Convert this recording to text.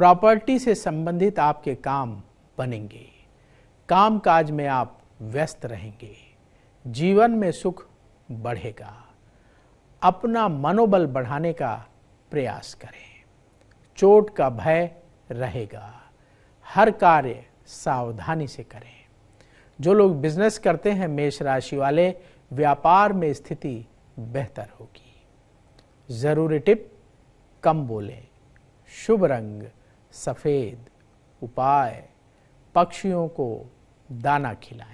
property से संबंधित आपके काम बनेंगे काम काज में आप व्यस्त रहेंगे जीवन में सुख बढ़ेगा अपना मनोबल बढ़ाने का प्रयास करें चोट का भय रहेगा हर कार्य सावधानी से करें जो लोग बिजनेस करते हैं मेष राशि वाले व्यापार में स्थिति बेहतर होगी ज़रूरी टिप कम बोले शुभ रंग सफ़ेद उपाय पक्षियों को दाना खिलाएं